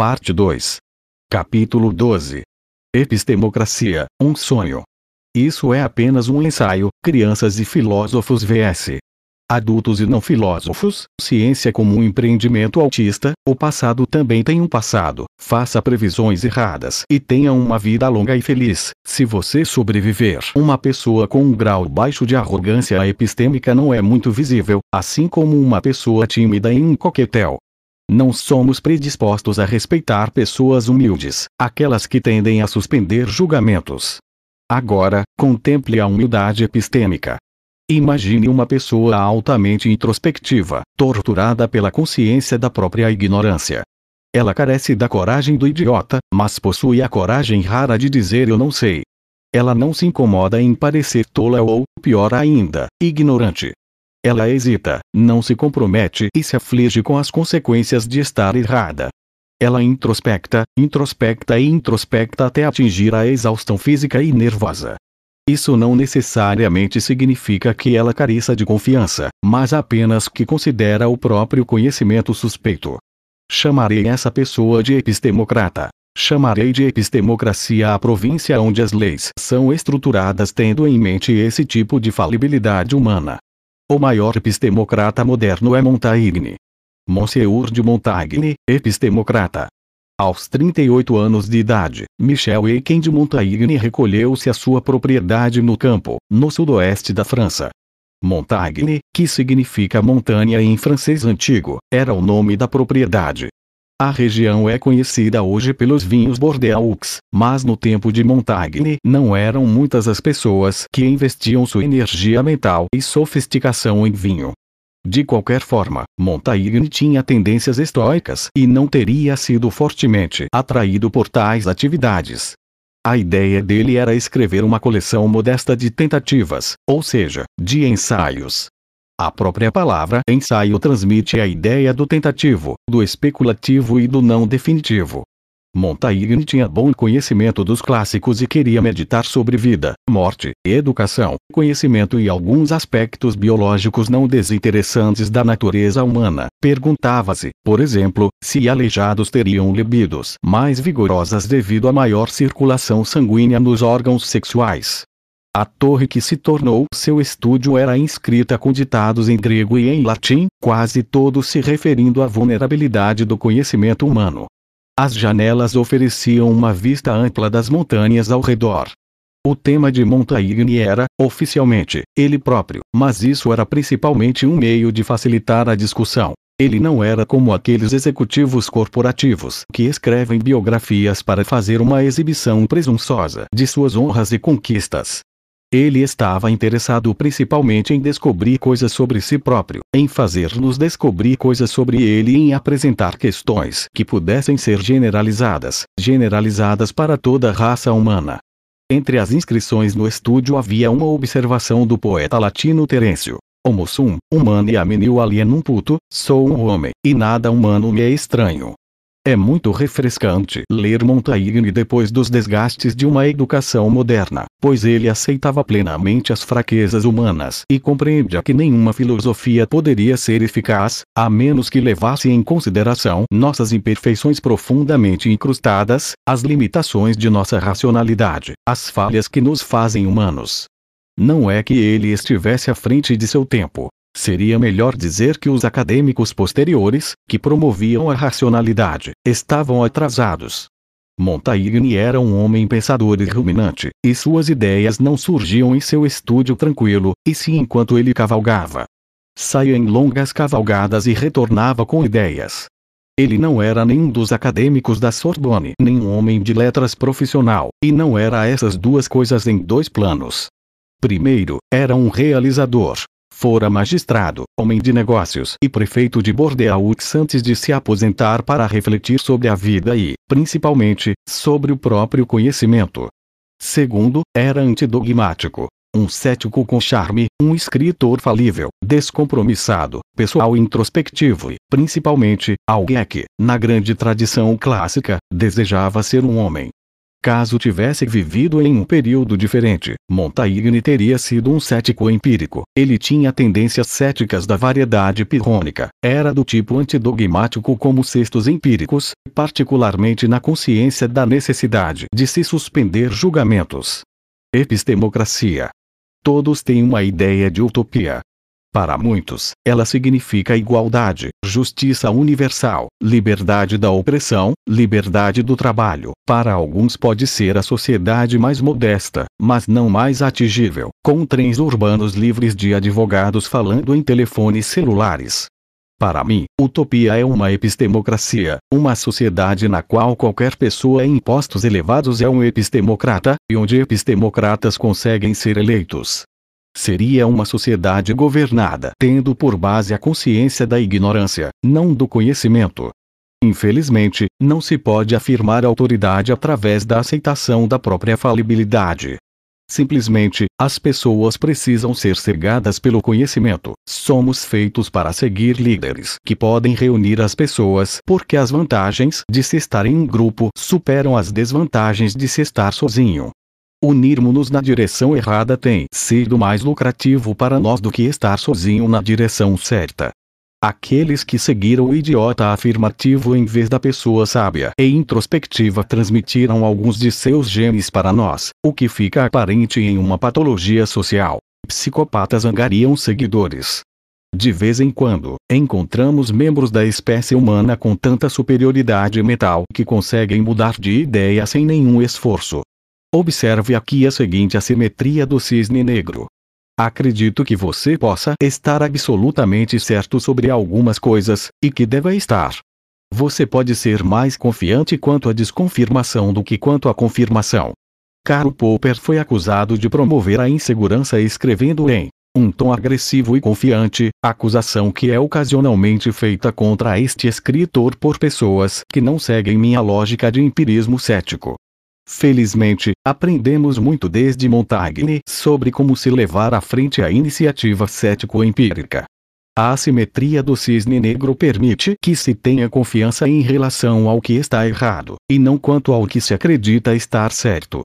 Parte 2. Capítulo 12. Epistemocracia, um sonho. Isso é apenas um ensaio, crianças e filósofos vs. Adultos e não filósofos, ciência como um empreendimento autista, o passado também tem um passado, faça previsões erradas e tenha uma vida longa e feliz. Se você sobreviver, uma pessoa com um grau baixo de arrogância epistêmica não é muito visível, assim como uma pessoa tímida em um coquetel, não somos predispostos a respeitar pessoas humildes, aquelas que tendem a suspender julgamentos. Agora, contemple a humildade epistêmica. Imagine uma pessoa altamente introspectiva, torturada pela consciência da própria ignorância. Ela carece da coragem do idiota, mas possui a coragem rara de dizer eu não sei. Ela não se incomoda em parecer tola ou, pior ainda, ignorante. Ela hesita, não se compromete e se aflige com as consequências de estar errada. Ela introspecta, introspecta e introspecta até atingir a exaustão física e nervosa. Isso não necessariamente significa que ela careça de confiança, mas apenas que considera o próprio conhecimento suspeito. Chamarei essa pessoa de epistemocrata. Chamarei de epistemocracia a província onde as leis são estruturadas tendo em mente esse tipo de falibilidade humana. O maior epistemocrata moderno é Montaigne. Monsieur de Montaigne, epistemocrata. Aos 38 anos de idade, Michel Eiken de Montaigne recolheu-se à sua propriedade no campo, no sudoeste da França. Montagne, que significa montanha em francês antigo, era o nome da propriedade, a região é conhecida hoje pelos vinhos Bordeaux, mas no tempo de Montagne não eram muitas as pessoas que investiam sua energia mental e sofisticação em vinho. De qualquer forma, Montaigne tinha tendências estoicas e não teria sido fortemente atraído por tais atividades. A ideia dele era escrever uma coleção modesta de tentativas, ou seja, de ensaios, a própria palavra ensaio transmite a ideia do tentativo, do especulativo e do não definitivo. Montaigne tinha bom conhecimento dos clássicos e queria meditar sobre vida, morte, educação, conhecimento e alguns aspectos biológicos não desinteressantes da natureza humana. Perguntava-se, por exemplo, se aleijados teriam libidos mais vigorosas devido à maior circulação sanguínea nos órgãos sexuais. A torre que se tornou seu estúdio era inscrita com ditados em grego e em latim, quase todos se referindo à vulnerabilidade do conhecimento humano. As janelas ofereciam uma vista ampla das montanhas ao redor. O tema de Montaigne era, oficialmente, ele próprio, mas isso era principalmente um meio de facilitar a discussão. Ele não era como aqueles executivos corporativos que escrevem biografias para fazer uma exibição presunçosa de suas honras e conquistas. Ele estava interessado principalmente em descobrir coisas sobre si próprio, em fazer-nos descobrir coisas sobre ele e em apresentar questões que pudessem ser generalizadas, generalizadas para toda a raça humana. Entre as inscrições no estúdio havia uma observação do poeta latino Terêncio. Homo sum, humano e amenil alienum puto, sou um homem, e nada humano me é estranho. É muito refrescante ler Montaigne depois dos desgastes de uma educação moderna, pois ele aceitava plenamente as fraquezas humanas e compreende que nenhuma filosofia poderia ser eficaz, a menos que levasse em consideração nossas imperfeições profundamente incrustadas, as limitações de nossa racionalidade, as falhas que nos fazem humanos. Não é que ele estivesse à frente de seu tempo, Seria melhor dizer que os acadêmicos posteriores, que promoviam a racionalidade, estavam atrasados. Montaigne era um homem pensador e ruminante, e suas ideias não surgiam em seu estúdio tranquilo, e sim enquanto ele cavalgava. Saía em longas cavalgadas e retornava com ideias. Ele não era nenhum dos acadêmicos da Sorbonne, nem um homem de letras profissional, e não era essas duas coisas em dois planos. Primeiro, era um realizador, Fora magistrado, homem de negócios e prefeito de Bordeaux antes de se aposentar para refletir sobre a vida e, principalmente, sobre o próprio conhecimento. Segundo, era antidogmático. Um cético com charme, um escritor falível, descompromissado, pessoal introspectivo e, principalmente, alguém que, na grande tradição clássica, desejava ser um homem Caso tivesse vivido em um período diferente, Montaigne teria sido um cético empírico. Ele tinha tendências céticas da variedade pirrônica. Era do tipo antidogmático como cestos empíricos, particularmente na consciência da necessidade de se suspender julgamentos. Epistemocracia. Todos têm uma ideia de utopia, para muitos, ela significa igualdade, justiça universal, liberdade da opressão, liberdade do trabalho. Para alguns, pode ser a sociedade mais modesta, mas não mais atingível, com trens urbanos livres de advogados falando em telefones celulares. Para mim, utopia é uma epistemocracia, uma sociedade na qual qualquer pessoa em impostos elevados é um epistemocrata, e onde epistemocratas conseguem ser eleitos. Seria uma sociedade governada tendo por base a consciência da ignorância, não do conhecimento. Infelizmente, não se pode afirmar autoridade através da aceitação da própria falibilidade. Simplesmente, as pessoas precisam ser cegadas pelo conhecimento. Somos feitos para seguir líderes que podem reunir as pessoas porque as vantagens de se estar em um grupo superam as desvantagens de se estar sozinho. Unirmos-nos na direção errada tem sido mais lucrativo para nós do que estar sozinho na direção certa. Aqueles que seguiram o idiota afirmativo em vez da pessoa sábia e introspectiva transmitiram alguns de seus genes para nós, o que fica aparente em uma patologia social. Psicopatas angariam seguidores. De vez em quando, encontramos membros da espécie humana com tanta superioridade mental que conseguem mudar de ideia sem nenhum esforço. Observe aqui a seguinte assimetria do cisne negro. Acredito que você possa estar absolutamente certo sobre algumas coisas, e que deva estar. Você pode ser mais confiante quanto à desconfirmação do que quanto à confirmação. Karl Popper foi acusado de promover a insegurança escrevendo em um tom agressivo e confiante, acusação que é ocasionalmente feita contra este escritor por pessoas que não seguem minha lógica de empirismo cético. Felizmente, aprendemos muito desde Montaigne sobre como se levar à frente a iniciativa cético-empírica. A assimetria do cisne negro permite que se tenha confiança em relação ao que está errado, e não quanto ao que se acredita estar certo.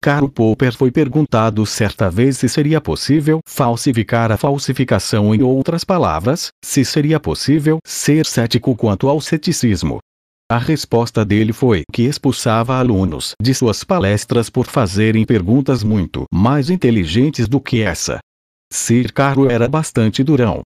Karl Popper foi perguntado certa vez se seria possível falsificar a falsificação em outras palavras, se seria possível ser cético quanto ao ceticismo. A resposta dele foi que expulsava alunos de suas palestras por fazerem perguntas muito mais inteligentes do que essa. Sir Carlo era bastante durão,